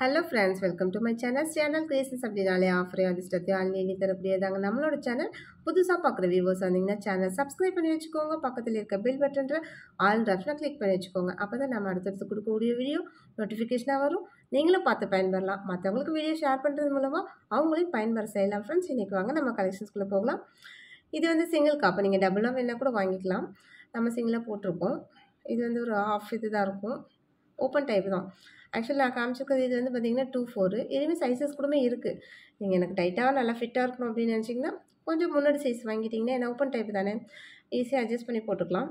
hello friends welcome to my channel channel creations அப்படினாலே ஆஃபரே அதிர்ஷ்டத்தை ஆன்லைனில் தரக்கூடியதாங்க நம்மளோட சேனல் புதுசாக பார்க்குற வியூவர்ஸ் வந்தீங்கன்னா சேனல் சப்ஸ்கிரைப் பண்ணி வச்சுக்கோங்க பக்கத்தில் இருக்க பில் பட்டன்ற ஆல் ரஃப்னா கிளிக் பண்ணி வச்சுக்கோங்க அப்போ தான் நம்ம அடுத்தடுத்து கொடுக்கக்கூடிய வீடியோ நோட்டிஃபிகேஷனாக வரும் நீங்களும் பார்த்து பயன்பெறலாம் மற்றவங்களுக்கு வீடியோ ஷேர் பண்ணுறது மூலமாக அவங்களையும் பயன்பெற செய்யலாம் ஃப்ரெண்ட்ஸ் இன்றைக்கி வாங்க நம்ம கலெக்ஷன்ஸ்குள்ளே போகலாம் இது வந்து சிங்கிள் காப்பை நீங்கள் டபுளாக வேணால் கூட வாங்கிக்கலாம் நம்ம சிங்கிளாக போட்டிருப்போம் இது வந்து ஒரு ஆஃப் இது தான் இருக்கும் ஓப்பன் டைப் தான் ஆக்சுவலி நான் காமிச்சிருக்கிறது இது வந்து பார்த்திங்கன்னா டூ ஃபோரு இதுவுமே சைஸஸ் கூடமே இருக்குது நீங்கள் எனக்கு டைட்டாக நல்லா ஃபிட்டாக இருக்கணும் அப்படின்னு நினச்சிங்கன்னா கொஞ்சம் முன்னாடி சைஸ் வாங்கிட்டிங்கன்னா ஏன்னா ஓப்பன் டைப் தானே ஈஸியாக அட்ஜஸ்ட் பண்ணி போட்டுக்கலாம்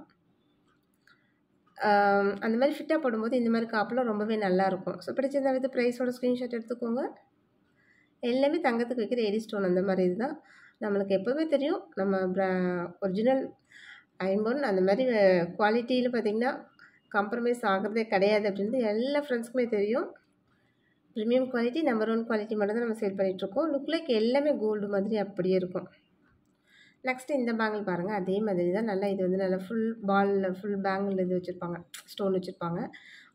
அந்த மாதிரி ஃபிட்டாக போடும்போது இந்த மாதிரி காப்பெலாம் ரொம்பவே நல்லாயிருக்கும் ஸோ பிடிச்சிருந்தா வித ப்ரைஸோட ஸ்க்ரீன்ஷாட் எடுத்துக்கோங்க எல்லாமே தங்கத்துக்கு வைக்கிற எரி ஸ்டோன் அந்த மாதிரி இதுதான் நம்மளுக்கு எப்போவுமே தெரியும் நம்ம ஒரிஜினல் அயன்போன் அந்த மாதிரி குவாலிட்டியில் பார்த்திங்கன்னா காம்ப்ரமைஸ் ஆகிறதே கிடையாது அப்படின்னு எல்லா ஃப்ரெண்ட்ஸ்க்குமே தெரியும் premium quality number one quality மட்டும் தான் நம்ம சேல் பண்ணிகிட்ருக்கோம் லுக் லைக் எல்லாமே கோல்டு மாதிரி அப்படியே இருக்கும் நெக்ஸ்ட் இந்த பேங்கிள் பாருங்கள் அதே மாதிரி தான் நல்லா இது வந்து நல்லா ஃபுல் பாலில் ஃபுல் பேங்கில் இது வச்சுருப்பாங்க ஸ்டோன் வச்சுருப்பாங்க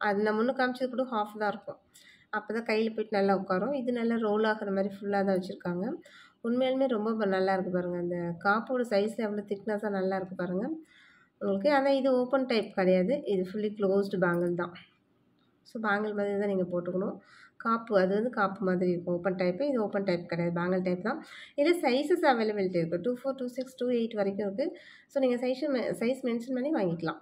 அது நம்ம ஒன்று காமிச்சது கூட ஹாஃப் தான் இருக்கும் அப்போ தான் கையில் போயிட்டு நல்லா உட்காரும் இது நல்லா ரோல் ஆகிற மாதிரி ஃபுல்லாக தான் வச்சுருக்காங்க உண்மையிலுமே ரொம்ப நல்லா இருக்குது பாருங்கள் அந்த காப்போட சைஸில் எவ்வளோ திக்னஸாக நல்லா இருக்குது பாருங்கள் உங்களுக்கு ஆனால் இது ஓப்பன் டைப் கிடையாது இது ஃபுல்லி க்ளோஸ்டு பேங்கிள் தான் ஸோ பேங்கிள் மாதிரி தான் நீங்கள் போட்டுக்கணும் காப்பு அது வந்து காப்பு மாதிரி இருக்கும் ஓப்பன் டைப்பு இது ஓப்பன் டைப் கிடையாது பேங்கிள் டைப் தான் இதில் சைஸஸ் அவைலபிலிட்டி இருக்குது two four two six two eight வரைக்கும் இருக்குது ஸோ நீங்கள் சைஸ் சைஸ் மென்ஷன் பண்ணி வாங்கிக்கலாம்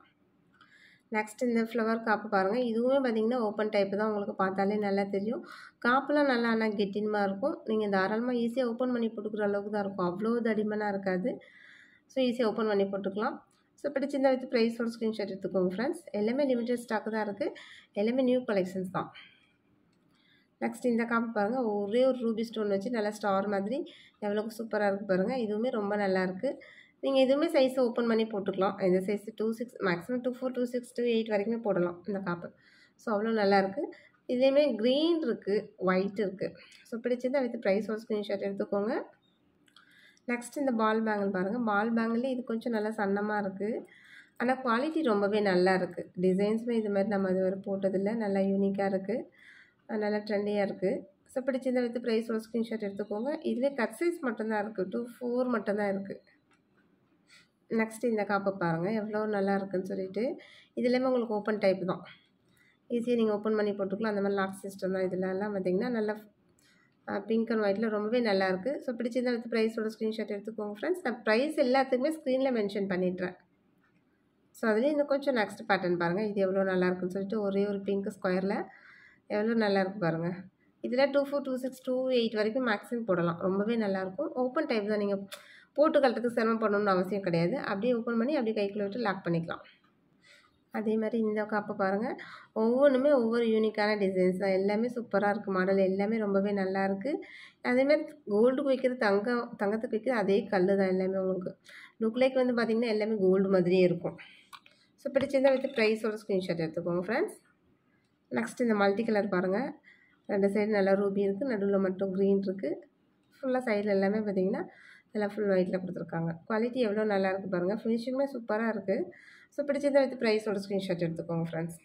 நெக்ஸ்ட் இந்த ஃப்ளவர் காப்பு பாருங்கள் இதுவுமே பார்த்திங்கன்னா ஓப்பன் டைப்பு தான் உங்களுக்கு பார்த்தாலே நல்லா தெரியும் காப்புலாம் நல்லா ஆனால் கெட்டின்மாக இருக்கும் நீங்கள் தாராளமாக ஈஸியாக ஓப்பன் பண்ணி போட்டுக்கிற அளவுக்கு தான் இருக்கும் அவ்வளோ தடிமனாக இருக்காது ஸோ ஈஸியாக ஓப்பன் பண்ணி போட்டுக்கலாம் ஸோ பிடிச்சிருந்தா வித் ப்ரைஸோட ஸ்க்ரீன்ஷாட் எடுத்துக்கோங்க ஃப்ரெண்ட்ஸ் எல்லாமே லிமிடெட் ஸ்டாக்கு தான் இருக்குது எல்லாமே நியூ கலெக்ஷன்ஸ் தான் நெக்ஸ்ட் இந்த காப்பு பாருங்கள் ஒரே ஒரு ரூபி ஸ்டோன் வச்சு நல்லா ஸ்டார் மாதிரி எவ்வளோக்கு சூப்பராக இருக்குது பாருங்கள் இதுவுமே ரொம்ப நல்லாயிருக்கு நீங்கள் இதுவுமே சைஸை ஓப்பன் பண்ணி போட்டுக்கலாம் இந்த size two six maximum two four two six two eight வரைக்குமே போடலாம் இந்த காப்பு ஸோ அவ்வளோ நல்லாயிருக்கு இதுலேயுமே க்ரீன் இருக்குது ஒயிட் இருக்குது ஸோ பிடிச்சது வித் ப்ரைஸோட ஸ்க்ரீன்ஷாட் எடுத்துக்கோங்க நெக்ஸ்ட் இந்த பால் பேங்கிள் பாருங்கள் பால் பேங்கிள் இது கொஞ்சம் நல்லா சன்னமாக இருக்குது ஆனால் குவாலிட்டி ரொம்பவே நல்லா இருக்குது டிசைன்ஸுமே இது மாதிரி நம்ம இது வரை போட்டதில்லை நல்லா யூனிக்காக இருக்குது நல்லா ட்ரெண்டியாக இருக்குது ஸோ பிடிச்சிருந்த ப்ரைஸ் ஒரு ஸ்க்ரீன்ஷாட் எடுத்துக்கோங்க இதுவே கட் சைஸ் மட்டும்தான் இருக்குது டூ ஃபோர் மட்டும்தான் இருக்குது நெக்ஸ்ட் இந்த காப்பை பாருங்கள் எவ்வளோ நல்லா இருக்குதுன்னு சொல்லிட்டு இதுலேயுமே உங்களுக்கு ஓப்பன் டைப் தான் ஈஸியாக நீங்கள் ஓப்பன் பண்ணி போட்டுக்கலாம் அந்த மாதிரி லாக் சிஸ்டம் தான் இதெல்லாம் பார்த்திங்கன்னா நல்லா பிங்க் அண்ட் ஒயிட்டில் ரொம்பவே நல்லாயிருக்கு ஸோ பிடிச்சிருந்தால் எடுத்து ப்ரைஸோட ஸ்க்ரீன்ஷாட் எடுத்துக்கோங்க ஃப்ரெண்ட்ஸ் நான் ப்ரைஸ் எல்லாத்துக்குமே ஸ்க்ரீனில் மென்ஷன் பண்ணிடுறேன் ஸோ அதில் இன்னும் கொஞ்சம் நெக்ஸ்ட் பேட்டர்ன் பாருங்கள் இது எவ்வளோ நல்லாயிருக்குன்னு சொல்லிட்டு ஒரே ஒரு பிங்க் ஸ்கொயரில் எவ்வளோ நல்லாயிருக்கு பாருங்கள் இதில் two four two six two eight வரைக்கும் மேக்ஸிமம் போடலாம் ரொம்பவே நல்லாயிருக்கும் ஓப்பன் டைப் தான் நீங்கள் போட்டு கட்டுறதுக்கு சிரமம் பண்ணணும்னு அவசியம் கிடையாது அப்படியே ஓப்பன் பண்ணி அப்படியே கைக்குள்ளே விட்டு லாக் பண்ணிக்கலாம் அதே மாதிரி இந்த காப்பை பாருங்கள் ஒவ்வொன்றுமே ஒவ்வொரு யூனிக்கான டிசைன்ஸ் தான் எல்லாமே சூப்பராக இருக்குது மாடல் எல்லாமே ரொம்பவே நல்லா இருக்குது அதே மாதிரி கோல்டு குவிக்கிறது தங்கம் தங்கத்துக்கு வைக்கிறது அதே கல் தான் எல்லாமே உங்களுக்கு லுக் லைக் வந்து பார்த்திங்கன்னா எல்லாமே கோல்டு மாதிரியே இருக்கும் ஸோ பிடிச்சிருந்தால் வித் ப்ரைஸோட ஸ்க்ரீன்ஷாட் எடுத்துக்கோங்க ஃப்ரெண்ட்ஸ் நெக்ஸ்ட் இந்த மல்டி கலர் பாருங்கள் ரெண்டு சைடு நல்லா ரூபி இருக்குது நடுவில் மட்டும் க்ரீன் இருக்குது ஃபுல்லாக சைடில் எல்லாமே பார்த்திங்கன்னா எல்லாம் ஃபுல் ஒயிட்டில் கொடுத்துருக்காங்க குவாலிட்டி எவ்வளோ நல்லாயிருக்கு பாருங்கள் ஃபினிஷிங்குமே சூப்பராக இருக்குது ஸோ பிடிச்சிருந்தா எடுத்து ப்ரைஸோட ஸ்க்ரீன்ஷாட் எடுத்துக்கோங்க ஃப்ரெண்ட்ஸ்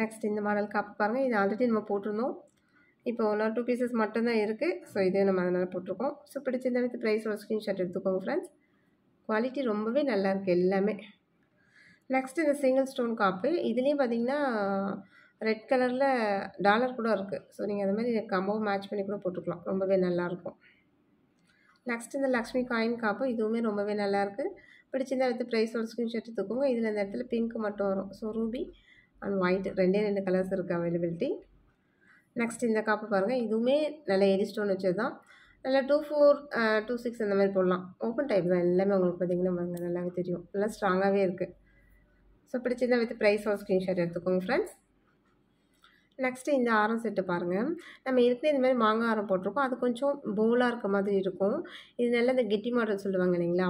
நெக்ஸ்ட் இந்த மாடல் கப் பாருங்கள் இது ஆல்ரெடி நம்ம போட்டிருந்தோம் இப்போ ஒன் ஆர் டூ பீசஸ் மட்டும்தான் இருக்குது ஸோ இதே நம்ம அதனால் போட்டிருக்கோம் ஸோ பிடிச்சிருந்தா எடுத்து ப்ரைஸோட ஸ்க்ரீன்ஷாட் எடுத்துக்கோங்க ஃப்ரெண்ட்ஸ் குவாலிட்டி ரொம்பவே நல்லாயிருக்கு எல்லாமே நெக்ஸ்ட் இந்த சிங்கிள் ஸ்டோன் காப்பு இதுலேயும் பார்த்திங்கன்னா ரெட் கலரில் டாலர் கூட இருக்குது ஸோ நீங்கள் அது மாதிரி கம்பவும் மேட்ச் பண்ணி கூட போட்டுக்கலாம் ரொம்பவே நல்லாயிருக்கும் நெக்ஸ்ட் இந்த லக்ஷ்மி காயின் காப்பு இதுவுமே ரொம்பவே நல்லாயிருக்கு இடத்துல வித்து ஒரு ஸ்க்ரீன்ஷாட் தூக்குங்க இதில் இந்த இடத்துல பிங்க் மட்டும் வரும் ஸோ ரூபி அண்ட் ஒயிட் ரெண்டே ரெண்டு கலர்ஸ் இருக்குது அவைலபிலிட்டி நெக்ஸ்ட் இந்த காப்பு பாருங்கள் இதுவுமே நல்ல எரி ஸ்டோன் வச்சது தான் நல்லா டூ ஃபோர் டூ சிக்ஸ் அந்த மாதிரி போடலாம் ஓப்பன் டைப் தான் எல்லாமே உங்களுக்கு பார்த்திங்கன்னா பாருங்கள் நல்லாவே தெரியும் நல்லா ஸ்ட்ராங்காகவே இருக்குது ஸோ பிடிச்சிருந்தா வித் ஒரு ஸ்க்ரீன்ஷாட் எடுத்துக்கோங்க ஃப்ரெண்ட்ஸ் நெக்ஸ்ட்டு இந்த ஆரம் செட்டு பாருங்கள் நம்ம இருக்கிற இந்த மாதிரி மாங்காய் ஆரம் போட்டிருக்கோம் அது கொஞ்சம் போலாக இருக்க மாதிரி இருக்கும் இது நல்லா இந்த கெட்டி மாடல் சொல்லுவாங்க இல்லைங்களா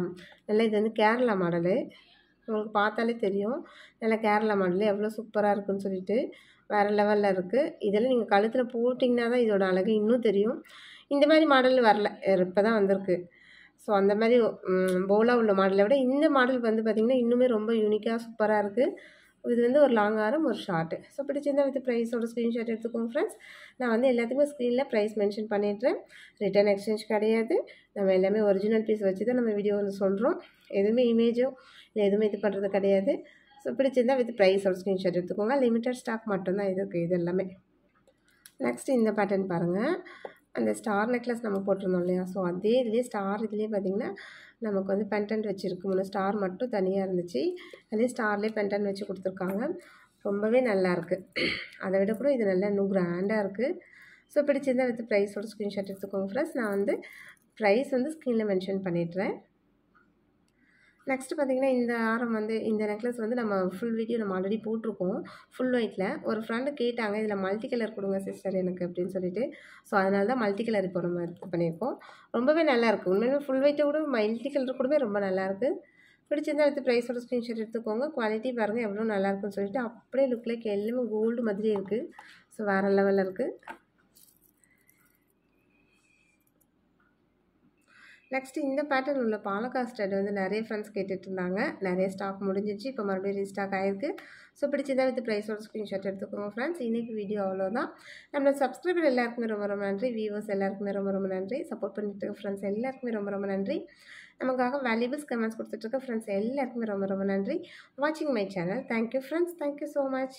நல்லா இது வந்து கேரளா மாடலு உங்களுக்கு பார்த்தாலே தெரியும் நல்லா கேரளா மாடல் எவ்வளோ சூப்பராக இருக்குன்னு சொல்லிட்டு வேறு லெவலில் இருக்குது இதெல்லாம் நீங்கள் கழுத்தில் போட்டிங்கன்னா தான் இதோட அழகு இன்னும் தெரியும் இந்த மாதிரி மாடல் வரல இப்போ தான் வந்திருக்கு ஸோ அந்த மாதிரி போலாக உள்ள மாடலை விட இந்த மாடல் வந்து பார்த்திங்கன்னா இன்னுமே ரொம்ப யூனிக்காக சூப்பராக இருக்குது இது வந்து ஒரு லாங் ஆரம் ஒரு ஷார்ட்டு ஸோ பிடிச்சிருந்தால் வித் ப்ரைஸோட ஸ்க்ரீன்ஷாட் எடுத்துக்கோங்க ஃப்ரெண்ட்ஸ் நான் வந்து எல்லாத்துக்குமே ஸ்க்ரீனில் ப்ரைஸ் மென்ஷன் பண்ணிடுறேன் ரிட்டர்ன் எக்ஸ்சேஞ்ச் கிடையாது நம்ம எல்லாமே ஒரிஜினல் பீஸ் வச்சு தான் நம்ம வீடியோ வந்து சொல்கிறோம் எதுவுமே இமேஜோ இல்லை எதுவுமே இது பண்ணுறது கிடையாது ஸோ பிடிச்சிருந்தா வித் ப்ரைஸோட ஸ்க்ரீன்ஷாட் எடுத்துக்கோங்க லிமிட்டட் ஸ்டாக் மட்டும்தான் இருக்குது இது எல்லாமே நெக்ஸ்ட் இந்த பேட்டர்ன் பாருங்கள் அந்த ஸ்டார் நெக்லஸ் நம்ம போட்டிருந்தோம் இல்லையா ஸோ அதே இதுலேயே ஸ்டார் இதுலேயே பார்த்திங்கன்னா நமக்கு வந்து பென்டன்ட் வச்சுருக்கு முன்னே ஸ்டார் மட்டும் தனியாக இருந்துச்சு அதே ஸ்டார்லேயே பென்டன்ட் வச்சு கொடுத்துருக்காங்க ரொம்பவே நல்லாயிருக்கு அதை விட கூட இது நல்லா இன்னும் கிராண்டாக இருக்குது ஸோ பிடிச்சிருந்தால் வித் ப்ரைஸோட ஸ்க்ரீன்ஷாட் எடுத்துக்கோங்க ஃப்ரெண்ட்ஸ் நான் வந்து ப்ரைஸ் வந்து ஸ்க்ரீனில் மென்ஷன் பண்ணிடுறேன் நெக்ஸ்ட்டு பார்த்தீங்கன்னா இந்த ஆரம் வந்து இந்த நெக்லஸ் வந்து நம்ம ஃபுல் வீடியோ நம்ம ஆல்ரெடி போட்டிருக்கோம் ஃபுல் ஒயிட்டில் ஒரு ஃப்ரெண்டு கேட்டாங்க இதில் மல்டி கலர் கொடுங்க சிஸ்டர் எனக்கு அப்படின்னு சொல்லிட்டு ஸோ அதனால தான் மல்டி கலர் இப்போ நம்ம இது பண்ணியிருக்கோம் ரொம்பவே நல்லாயிருக்கு உண்மையிலே ஃபுல் ஒயிட்டை கூட மல்டி கலர் கூடவே ரொம்ப நல்லாயிருக்கு பிடிச்சிருந்தா எடுத்து ப்ரைஸோட ஸ்க்ரீன்ஷாட் எடுத்துக்கோங்க குவாலிட்டி பாருங்கள் எவ்வளோ நல்லாயிருக்குன்னு சொல்லிட்டு அப்படியே லுக் எல்லாமே கோல்டு மாதிரி இருக்குது ஸோ வேறு லெவலில் இருக்குது நெக்ஸ்ட்டு இந்த பேட்டர்ன் உள்ள பாலக்கா ஸ்டட் வந்து நிறைய ஃப்ரெண்ட்ஸ் கேட்டுட்டு இருந்தாங்க நிறைய ஸ்டாக் முடிஞ்சிச்சு இப்போ மறுபடியும் ரீஸ்டாக் ஆயிருக்கு ஸோ பிடிச்சதா வித் ப்ரைஸோட ஸ்க்ரீன்ஷாட் எடுத்துக்கோங்க ஃப்ரெண்ட்ஸ் இன்றைக்கி வீடியோ அவ்வளோதான் நம்மளோட சப்ஸ்கிரைபர் எல்லாருக்குமே ரொம்ப ரொம்ப நன்றி வியூவர்ஸ் எல்லாருக்குமே ரொம்ப ரொம்ப நன்றி சப்போர்ட் பண்ணிட்டு இருக்க ஃப்ரெண்ட்ஸ் எல்லாருக்குமே ரொம்ப ரொம்ப நன்றி நமக்காக வேல்யூபிள்ஸ் கமெண்ட்ஸ் கொடுத்துட்டு இருக்க ஃப்ரெண்ட்ஸ் எல்லாருக்குமே ரொம்ப ரொம்ப நன்றி வாட்சிங் my channel thank you friends thank you so much